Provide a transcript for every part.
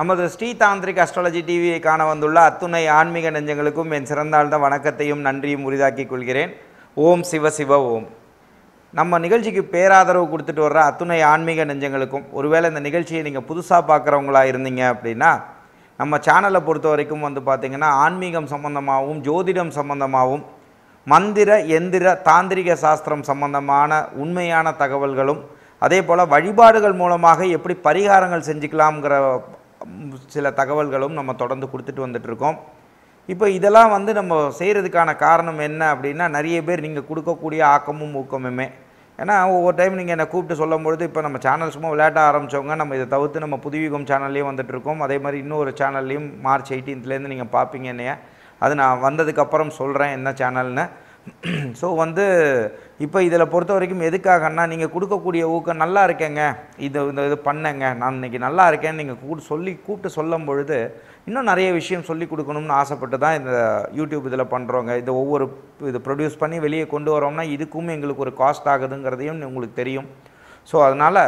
நமது ஸ்ரீ தாந்திரிக் அஸ்ட்ராலஜி டிவியை காண வந்துள்ள அத்துணை ஆன்மீக நெஞ்சங்களுக்கும் என் சிறந்தாழ்ந்த வணக்கத்தையும் நன்றியும் உரிதாக்கிக் கொள்கிறேன் ஓம் சிவ சிவ ஓம் நம்ம நிகழ்ச்சிக்கு பேராதரவு கொடுத்துட்டு வர்ற அத்துணை ஆன்மீக நெஞ்சங்களுக்கும் ஒருவேளை இந்த நிகழ்ச்சியை நீங்கள் புதுசாக பார்க்குறவங்களா இருந்தீங்க அப்படின்னா நம்ம சேனலை பொறுத்த வரைக்கும் வந்து பார்த்திங்கன்னா ஆன்மீகம் சம்மந்தமாகவும் ஜோதிடம் சம்மந்தமாகவும் மந்திர எந்திர தாந்திரிக சாஸ்திரம் சம்பந்தமான உண்மையான தகவல்களும் அதே போல் வழிபாடுகள் மூலமாக எப்படி பரிகாரங்கள் செஞ்சுக்கலாம்ங்கிற சில தகவல்களும் நம்ம தொடர்ந்து கொடுத்துட்டு வந்துட்ருக்கோம் இப்போ இதெல்லாம் வந்து நம்ம செய்கிறதுக்கான காரணம் என்ன அப்படின்னா நிறைய பேர் நீங்கள் கொடுக்கக்கூடிய ஆக்கமும் ஊக்கமுமே ஏன்னா ஒவ்வொரு டைம் நீங்கள் என்னை கூப்பிட்டு சொல்லும் பொழுது இப்போ நம்ம சேனல் சும்மா விளையாட்ட ஆரம்பித்தவங்க நம்ம இதை தவிர்த்து நம்ம புதுவிகம் சேனல்லையும் வந்துட்டுருக்கோம் அதே மாதிரி இன்னொரு சேனல்லையும் மார்ச் எயிட்டீன்த்லேருந்து நீங்கள் பார்ப்பீங்க என்னைய அது நான் வந்ததுக்கப்புறம் சொல்கிறேன் என்ன சேனல்னு ஸோ வந்து இப்போ இதில் பொறுத்த வரைக்கும் எதுக்காகன்னா நீங்கள் கொடுக்கக்கூடிய ஊக்கம் நல்லா இருக்கேங்க இது இந்த இது பண்ணேங்க நான் இன்றைக்கி நல்லா இருக்கேன்னு நீங்கள் கூப்பிட்டு சொல்லி கூப்பிட்டு சொல்லும் பொழுது இன்னும் நிறைய விஷயம் சொல்லி கொடுக்கணும்னு ஆசைப்பட்டு தான் இந்த யூடியூப் இதில் பண்ணுறோங்க இதை ஒவ்வொரு இது ப்ரொடியூஸ் பண்ணி வெளியே கொண்டு வரோம்னா இதுக்கும் எங்களுக்கு ஒரு காஸ்ட் ஆகுதுங்கிறதையும் உங்களுக்கு தெரியும் ஸோ அதனால்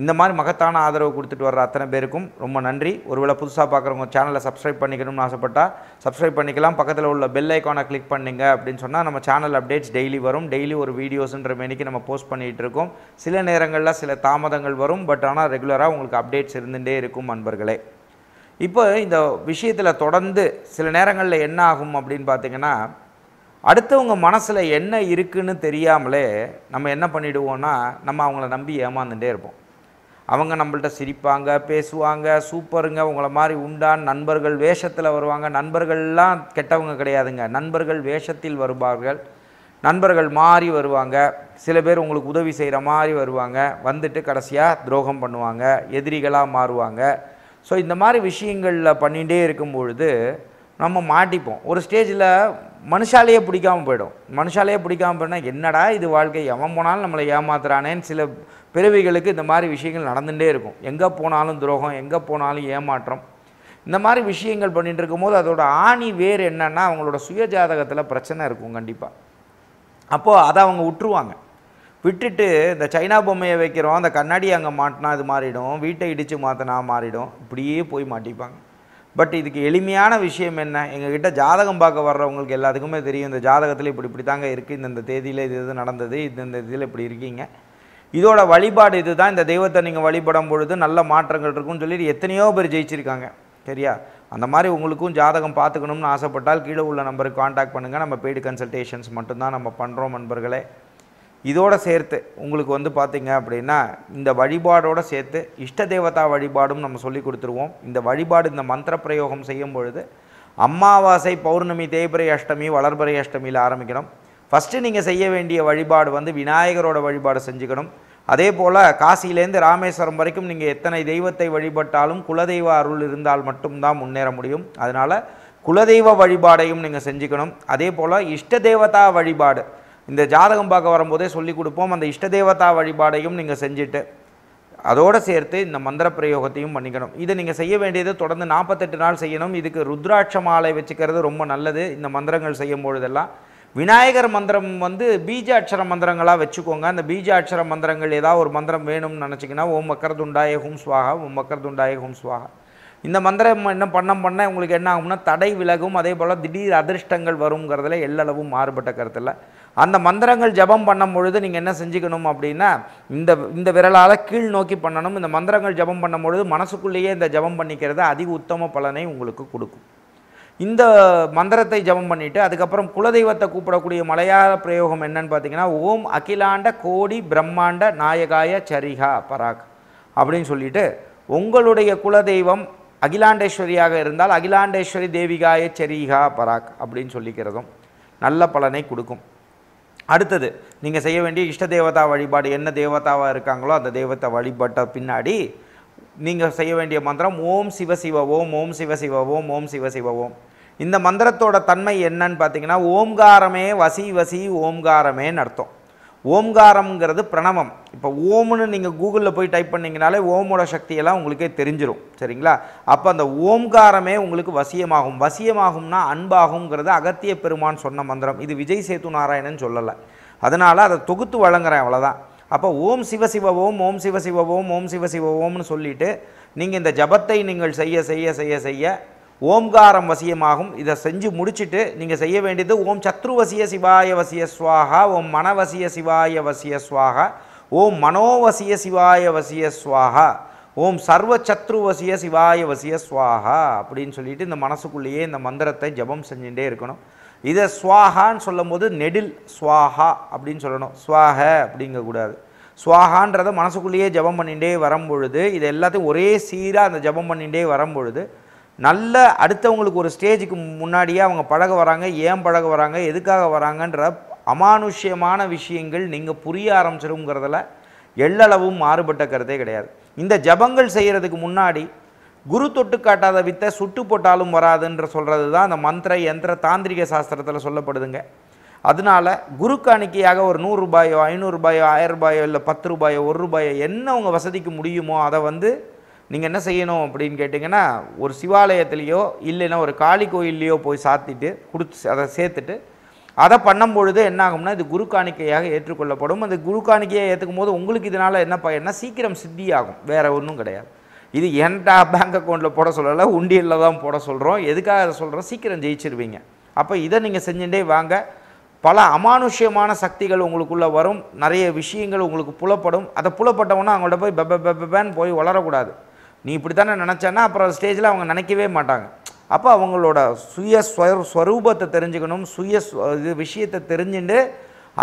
இந்த மாதிரி மகத்தான ஆதரவு கொடுத்துட்டு வர்ற அத்தனை பேருக்கும் ரொம்ப நன்றி ஒருவேளை புதுசாக பார்க்குறவங்க சேனலை சப்ஸ்கிரைப் பண்ணிக்கணும்னு ஆசைப்பட்டால் சப்ஸ்கிரைப் பண்ணிக்கலாம் பக்கத்தில் உள்ள பெல் ஐக்கானை கிளிக் பண்ணுங்க அப்படின்னு சொன்னால் நம்ம சேனல் அப்டேட்ஸ் டெய்லி வரும் டெய்லி ஒரு வீடியோஸுன்ற மேனிக்கு நம்ம போஸ்ட் பண்ணிகிட்டு இருக்கோம் சில நேரங்களில் சில தாமதங்கள் வரும் பட் ஆனால் ரெகுலராக உங்களுக்கு அப்டேட்ஸ் இருந்துகிட்டே இருக்கும் அன்பர்களே இப்போ இந்த விஷயத்தில் தொடர்ந்து சில நேரங்களில் என்ன ஆகும் அப்படின்னு பார்த்திங்கன்னா அடுத்தவங்க மனசில் என்ன இருக்குதுன்னு தெரியாமலே நம்ம என்ன பண்ணிவிடுவோன்னா நம்ம அவங்கள நம்பி ஏமாந்துகிட்டே இருப்போம் அவங்க நம்மள்ட்ட சிரிப்பாங்க பேசுவாங்க சூப்பருங்க உங்களை மாதிரி உண்டான் நண்பர்கள் வேஷத்தில் வருவாங்க நண்பர்கள்லாம் கெட்டவங்க கிடையாதுங்க நண்பர்கள் வேஷத்தில் வருவார்கள் நண்பர்கள் மாறி வருவாங்க சில பேர் உங்களுக்கு உதவி செய்கிற மாதிரி வருவாங்க வந்துட்டு கடைசியாக துரோகம் பண்ணுவாங்க எதிரிகளாக மாறுவாங்க ஸோ இந்த மாதிரி விஷயங்களில் பண்ணிகிட்டே இருக்கும் பொழுது நம்ம மாட்டிப்போம் ஒரு ஸ்டேஜில் மனுஷாலேயே பிடிக்காமல் போயிடும் மனுஷாலேயே பிடிக்காமல் போயிடும் என்னடா இது வாழ்க்கை எவன் போனாலும் நம்மளை ஏமாத்துறானேன்னு சில பிறவிகளுக்கு இந்த மாதிரி விஷயங்கள் நடந்துகிட்டே இருக்கும் எங்கே போனாலும் துரோகம் எங்கே போனாலும் ஏமாற்றம் இந்த மாதிரி விஷயங்கள் பண்ணிகிட்டு இருக்கும்போது அதோட ஆணி வேறு என்னென்னா அவங்களோட சுய ஜாதகத்தில் பிரச்சனை இருக்கும் கண்டிப்பாக அப்போது அதை அவங்க விட்டுருவாங்க விட்டுட்டு இந்த சைனா பொம்மையை வைக்கிறோம் அந்த கண்ணாடி அங்கே மாட்டினா அது மாறிடும் வீட்டை இடித்து மாற்றினா மாறிடும் இப்படியே போய் மாட்டிப்பாங்க பட் இதுக்கு எளிமையான விஷயம் என்ன எங்ககிட்ட ஜாதகம் பார்க்க வர்றவங்களுக்கு எல்லாத்துக்குமே தெரியும் இந்த ஜாதகத்தில் இப்படி இப்படி தாங்க இருக்குது இந்தந்த தேதியில் இது இது நடந்தது இந்தந்த இதில் இப்படி இருக்கீங்க இதோட வழிபாடு இது தான் இந்த தெய்வத்தை நீங்கள் வழிபடும் பொழுது நல்ல மாற்றங்கள் இருக்கும்னு சொல்லிட்டு எத்தனையோ பேர் ஜெயிச்சிருக்காங்க சரியா அந்த மாதிரி உங்களுக்கும் ஜாதகம் பார்த்துக்கணும்னு ஆசைப்பட்டால் கீழே உள்ள நம்பருக்கு காண்டாக்ட் பண்ணுங்கள் நம்ம பெய்டு கன்சல்டேஷன்ஸ் மட்டும்தான் நம்ம பண்ணுறோம் நண்பர்களே இதோடு சேர்த்து உங்களுக்கு வந்து பார்த்திங்க அப்படின்னா இந்த வழிபாடோடு சேர்த்து இஷ்ட தேவதா வழிபாடும் நம்ம சொல்லி கொடுத்துருவோம் இந்த வழிபாடு இந்த மந்திர பிரயோகம் செய்யும் பொழுது அமாவாசை பௌர்ணமி தேய்பிரை அஷ்டமி வளர்பிரை அஷ்டமியில் ஆரம்பிக்கணும் ஃபஸ்ட்டு நீங்கள் செய்ய வேண்டிய வழிபாடு வந்து விநாயகரோட வழிபாடு செஞ்சுக்கணும் அதே போல் காசியிலேருந்து ராமேஸ்வரம் வரைக்கும் நீங்கள் எத்தனை தெய்வத்தை வழிபட்டாலும் குலதெய்வ அருள் இருந்தால் மட்டும்தான் முன்னேற முடியும் அதனால் குலதெய்வ வழிபாடையும் நீங்கள் செஞ்சுக்கணும் அதே போல் இஷ்ட தேவதா வழிபாடு இந்த ஜாதகம் பார்க்க வரும்போதே சொல்லி கொடுப்போம் அந்த இஷ்ட தேவதா வழிபாடையும் நீங்கள் செஞ்சுட்டு அதோடு சேர்த்து இந்த மந்திர பிரயோகத்தையும் பண்ணிக்கணும் இதை நீங்கள் செய்ய வேண்டியது தொடர்ந்து நாற்பத்தெட்டு நாள் செய்யணும் இதுக்கு ருத்ராட்ச மாலை வச்சுக்கிறது ரொம்ப நல்லது இந்த மந்திரங்கள் செய்யும் பொழுதெல்லாம் விநாயகர் மந்திரம் வந்து பீஜ அட்சர மந்திரங்களாக வச்சுக்கோங்க அந்த பீஜ அட்சர மந்திரங்கள் ஏதாவது ஒரு மந்திரம் வேணும்னு நினச்சிங்கன்னா ஓம் மக்கரதுண்டாய ஹும் ஸ்வாகா ஓம் மக்கரதுண்டாய ஹும் ஸ்வாகா இந்த மந்திரம் என்ன பண்ணம் பண்ண உங்களுக்கு என்ன ஆகும்னா தடை விலகும் அதே போல் திடீர் அதிர்ஷ்டங்கள் வருங்கிறதுல எல்லளவும் மாறுபட்ட கருத்தில் அந்த மந்திரங்கள் ஜபம் பண்ணும் பொழுது நீங்கள் என்ன செஞ்சுக்கணும் அப்படின்னா இந்த இந்த விரலால் கீழ் நோக்கி பண்ணணும் இந்த மந்திரங்கள் ஜபம் பண்ணும் பொழுது மனசுக்குள்ளேயே இந்த ஜபம் பண்ணிக்கிறது அதிக உத்தம பலனை உங்களுக்கு கொடுக்கும் இந்த மந்திரத்தை ஜபம் பண்ணிவிட்டு அதுக்கப்புறம் குலதெய்வத்தை கூப்பிடக்கூடிய மலையாள பிரயோகம் என்னன்னு பார்த்தீங்கன்னா ஓம் அகிலாண்ட கோடி பிரம்மாண்ட நாயகாய சரிகா பராக் அப்படின்னு சொல்லிட்டு உங்களுடைய குலதெய்வம் அகிலாண்டேஸ்வரியாக இருந்தால் அகிலாண்டேஸ்வரி தேவிகாய சரிகா பராக் அப்படின்னு சொல்லிக்கிறதும் நல்ல பலனை கொடுக்கும் அடுத்தது நீங்கள் செய்ய வேண்டிய இஷ்ட தேவதா வழிபாடு என்ன தேவதாவாக இருக்காங்களோ அந்த தெய்வத்தை வழிபட்ட பின்னாடி நீங்கள் செய்ய வேண்டிய மந்திரம் ஓம் சிவ சிவ ஓம் ஓம் சிவ சிவ ஓம் ஓம் சிவ ஓம் இந்த மந்திரத்தோட தன்மை என்னன்னு பார்த்தீங்கன்னா ஓம்காரமே வசி வசி ஓம்காரமேன்னு அர்த்தம் ஓம்காரம்ங்கிறது பிரணவம் இப்போ ஓம்னு நீங்கள் கூகுளில் போய் டைப் பண்ணிங்கனாலே ஓமோட சக்தியெல்லாம் உங்களுக்கே தெரிஞ்சிடும் சரிங்களா அப்போ அந்த ஓம்காரமே உங்களுக்கு வசியமாகும் வசியமாகும்னா அன்பாகுங்கிறது அகத்திய பெருமான் சொன்ன மந்திரம் இது விஜய் சேத்து நாராயணன் சொல்லலை அதனால் அதை தொகுத்து வழங்குறேன் அவ்வளோதான் அப்போ ஓம் சிவசிவ ஓம் ஓம் சிவசிவ ஓம் ஓம் சிவ ஓம்னு சொல்லிவிட்டு நீங்கள் இந்த ஜபத்தை நீங்கள் செய்ய செய்ய செய்ய செய்ய ஓம்காரம் வசியமாகும் இதை செஞ்சு முடிச்சுட்டு நீங்கள் செய்ய வேண்டியது ஓம் சத்ருவசிய சிவாய வசிய சுவாகா ஓம் மனவசிய சிவாய வசிய சுவாகா ஓம் மனோவசிய சிவாய வசிய சுவாகா ஓம் சர்வ சத்ருவசிய சிவாய வசிய சுவாகா அப்படின்னு சொல்லிட்டு இந்த மனசுக்குள்ளேயே இந்த மந்திரத்தை ஜபம் செஞ்சுட்டே இருக்கணும் இதை சுவாகான்னு சொல்லும் போது நெடில் சுவாகா அப்படின்னு சொல்லணும் சுவாக அப்படிங்கக்கூடாது சுவாகான்றதை மனசுக்குள்ளேயே ஜபம் பண்ணிகிட்டே வரும்பொழுது இது எல்லாத்தையும் ஒரே சீராக அந்த ஜபம் பண்ணிகிட்டே வரும்பொழுது நல்ல அடுத்தவங்களுக்கு ஒரு ஸ்டேஜுக்கு முன்னாடியே அவங்க பழக வராங்க ஏன் பழக வராங்க எதுக்காக வராங்கன்ற அமானுஷ்யமான விஷயங்கள் நீங்கள் புரிய ஆரம்பிச்சிருங்கிறதுல எள்ளளவும் மாறுபட்ட கருத்தே கிடையாது இந்த ஜபங்கள் செய்கிறதுக்கு முன்னாடி குரு தொட்டு காட்டாத வித்தை சுட்டு போட்டாலும் வராதுன்ற சொல்கிறது தான் அந்த மந்திர யந்திர தாந்திரிக சாஸ்திரத்தில் சொல்லப்படுதுங்க அதனால் குரு காணிக்கையாக ஒரு நூறுரூபாயோ ஐநூறுரூபாயோ ஆயிரம் ரூபாயோ இல்லை பத்து ரூபாயோ ஒரு ரூபாயோ என்ன உங்கள் வசதிக்கு முடியுமோ அதை வந்து நீங்கள் என்ன செய்யணும் அப்படின்னு கேட்டிங்கன்னா ஒரு சிவாலயத்துலேயோ இல்லைன்னா ஒரு காளி கோயில்லையோ போய் சாத்திட்டு கொடுத்து அதை சேர்த்துட்டு அதை பண்ணும் பொழுது என்ன ஆகும்னா இது குரு காணிக்கையாக ஏற்றுக்கொள்ளப்படும் அந்த குரு காணிக்கையை ஏற்றுக்கும் போது உங்களுக்கு இதனால் என்ன பயன்னா சீக்கிரம் சித்தியாகும் வேறு ஒன்றும் கிடையாது இது என்டா பேங்க் அக்கௌண்ட்டில் போட சொல்லலை உண்டியலில் தான் போட சொல்கிறோம் எதுக்காக அதை சொல்கிறோம் சீக்கிரம் ஜெயிச்சிருவீங்க அப்போ இதை நீங்கள் செஞ்சுட்டே வாங்க பல அமானுஷ்யமான சக்திகள் உங்களுக்குள்ளே வரும் நிறைய விஷயங்கள் உங்களுக்கு புலப்படும் அதை புலப்பட்டவொன்னே அவங்கள்ட்ட போய் பெப்ப பெப்பன்னு போய் வளரக்கூடாது நீ இப்படி தானே நினச்சேன்னா அப்புறம் ஸ்டேஜில் அவங்க நினைக்கவே மாட்டாங்க அப்போ அவங்களோட சுய ஸ்வரூபத்தை தெரிஞ்சுக்கணும் சுய இது விஷயத்தை தெரிஞ்சுட்டு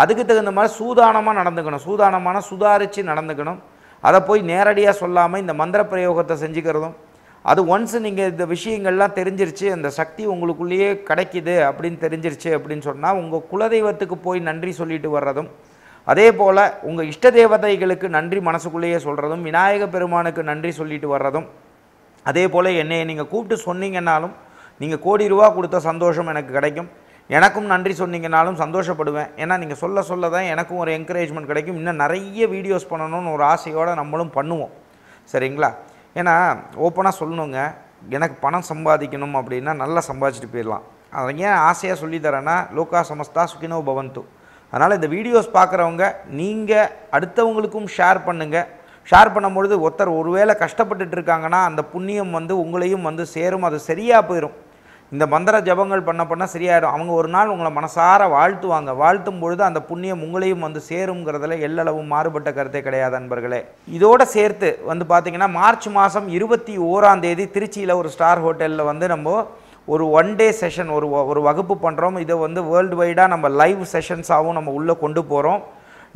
அதுக்கு தகுந்த மாதிரி சூதானமாக நடந்துக்கணும் சூதானமான சுதாரித்து நடந்துக்கணும் அதை போய் நேரடியாக சொல்லாமல் இந்த மந்திர பிரயோகத்தை செஞ்சுக்கிறதும் அது ஒன்ஸ் நீங்கள் இந்த விஷயங்கள்லாம் தெரிஞ்சிருச்சு அந்த சக்தி உங்களுக்குள்ளேயே கிடைக்கிது அப்படின்னு தெரிஞ்சிருச்சு அப்படின்னு சொன்னால் உங்கள் குலதெய்வத்துக்கு போய் நன்றி சொல்லிட்டு வர்றதும் அதே போல் உங்கள் இஷ்ட தேவதைகளுக்கு நன்றி மனசுக்குள்ளேயே சொல்கிறதும் விநாயக பெருமானுக்கு நன்றி சொல்லிட்டு வர்றதும் அதே போல் என்னை நீங்கள் கூப்பிட்டு சொன்னீங்கன்னாலும் நீங்கள் கோடி ரூபா கொடுத்த சந்தோஷம் எனக்கு கிடைக்கும் எனக்கும் நன்றி சொன்னீங்கனாலும் சந்தோஷப்படுவேன் ஏன்னா நீங்கள் சொல்ல சொல்ல தான் எனக்கும் ஒரு என்கரேஜ்மெண்ட் கிடைக்கும் இன்னும் நிறைய வீடியோஸ் பண்ணணும்னு ஒரு ஆசையோடு நம்மளும் பண்ணுவோம் சரிங்களா ஏன்னா ஓப்பனாக சொல்லணுங்க எனக்கு பணம் சம்பாதிக்கணும் அப்படின்னா நல்லா சம்பாதிச்சிட்டு போயிடலாம் அதை ஏன் ஆசையாக சொல்லித்தரேன்னா லோகா சமஸ்தா சுகினோ பவந்து அதனால் இந்த வீடியோஸ் பார்க்குறவங்க நீங்கள் அடுத்தவங்களுக்கும் ஷேர் பண்ணுங்கள் ஷேர் பண்ணும்பொழுது ஒருத்தர் ஒருவேளை கஷ்டப்பட்டுட்டு இருக்காங்கன்னா அந்த புண்ணியம் வந்து உங்களையும் வந்து சேரும் அது சரியாக போயிடும் இந்த மந்திர ஜபங்கள் பண்ண பண்ண சரியாயிடும் அவங்க ஒரு நாள் உங்களை மனசார வாழ்த்துவாங்க வாழ்த்தும் பொழுது அந்த புண்ணியம் உங்களையும் வந்து சேருங்கிறதுல எல்லளவும் மாறுபட்ட கருத்தே கிடையாது அன்பர்களே இதோடு சேர்த்து வந்து பார்த்திங்கன்னா மார்ச் மாதம் இருபத்தி ஓராந்தேதி திருச்சியில் ஒரு ஸ்டார் ஹோட்டலில் வந்து நம்ம ஒரு ஒன் டே செஷன் ஒரு ஒரு வகுப்பு பண்ணுறோம் இதை வந்து வேர்ல்டு வைடாக நம்ம லைவ் செஷன்ஸாகவும் நம்ம உள்ளே கொண்டு போகிறோம்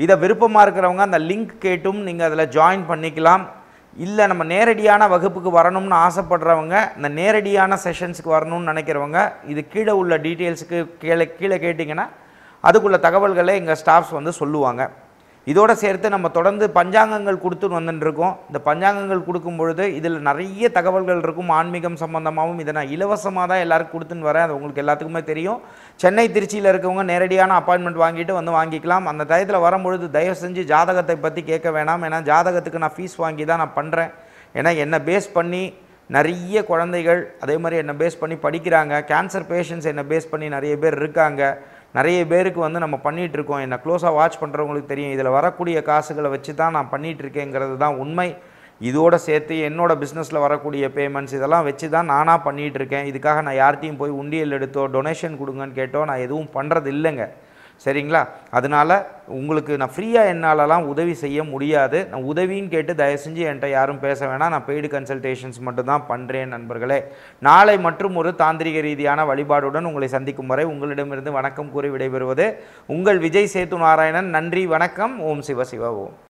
இதை விருப்பமாக இருக்கிறவங்க அந்த லிங்க் கேட்டும் நீங்கள் அதில் ஜாயின் பண்ணிக்கலாம் இல்லை நம்ம நேரடியான வகுப்புக்கு வரணும்னு ஆசைப்படுறவங்க இந்த நேரடியான செஷன்ஸுக்கு வரணும்னு நினைக்கிறவங்க இது கீழே உள்ள டீட்டெயில்ஸுக்கு கீழே கீழே கேட்டிங்கன்னா அதுக்குள்ள தகவல்களை எங்கள் ஸ்டாஃப்ஸ் வந்து சொல்லுவாங்க இதோடு சேர்த்து நம்ம தொடர்ந்து பஞ்சாங்கங்கள் கொடுத்துன்னு வந்துட்டுருக்கோம் இந்த பஞ்சாங்கங்கள் கொடுக்கும் பொழுது இதில் நிறைய தகவல்கள் இருக்கும் ஆன்மீகம் சம்மந்தமாகவும் இதை நான் இலவசமாக தான் எல்லாருக்கும் கொடுத்துன்னு வரேன் அது உங்களுக்கு எல்லாத்துக்குமே தெரியும் சென்னை திருச்சியில் இருக்கவங்க நேரடியான அப்பாயின்மெண்ட் வாங்கிட்டு வந்து வாங்கிக்கலாம் அந்த டயத்தில் வரும்பொழுது தயவு செஞ்சு ஜாதகத்தை பற்றி கேட்க வேணாம் ஏன்னா ஜாதகத்துக்கு நான் ஃபீஸ் வாங்கி தான் நான் பண்ணுறேன் ஏன்னா என்னை பேஸ் பண்ணி நிறைய குழந்தைகள் அதே மாதிரி என்னை பேஸ் பண்ணி படிக்கிறாங்க கேன்சர் பேஷண்ட்ஸ் என்னை பேஸ் பண்ணி நிறைய பேர் இருக்காங்க நிறைய பேருக்கு வந்து நம்ம பண்ணிகிட்ருக்கோம் என்னை க்ளோஸாக வாட்ச் பண்ணுறவங்களுக்கு தெரியும் இதில் வரக்கூடிய காசுகளை வச்சு தான் நான் பண்ணிகிட்ருக்கேங்கிறது தான் உண்மை இதோடு சேர்த்து என்னோடய பிஸ்னஸில் வரக்கூடிய பேமெண்ட்ஸ் இதெல்லாம் வச்சு தான் நானாக பண்ணிகிட்ருக்கேன் இதுக்காக நான் யார்கிட்டையும் போய் உண்டியல் எடுத்தோ டொனேஷன் கொடுங்கன்னு கேட்டோ நான் எதுவும் பண்ணுறது இல்லைங்க சரிங்களா அதனால் உங்களுக்கு நான் ஃப்ரீயாக என்னாலலாம் உதவி செய்ய முடியாது நான் உதவின்னு கேட்டு தயவு செஞ்சு என்கிட்ட யாரும் பேச வேணாம் நான் பெய்டு கன்சல்டேஷன்ஸ் மட்டும்தான் பண்ணுறேன் நண்பர்களே நாளை மற்றும் ஒரு தாந்திரிக ரீதியான வழிபாடுடன் உங்களை சந்திக்கும் வரை உங்களிடமிருந்து வணக்கம் கூறி விடைபெறுவது உங்கள் விஜய் சேத்து நாராயணன் நன்றி வணக்கம் ஓம் சிவ சிவ ஓம்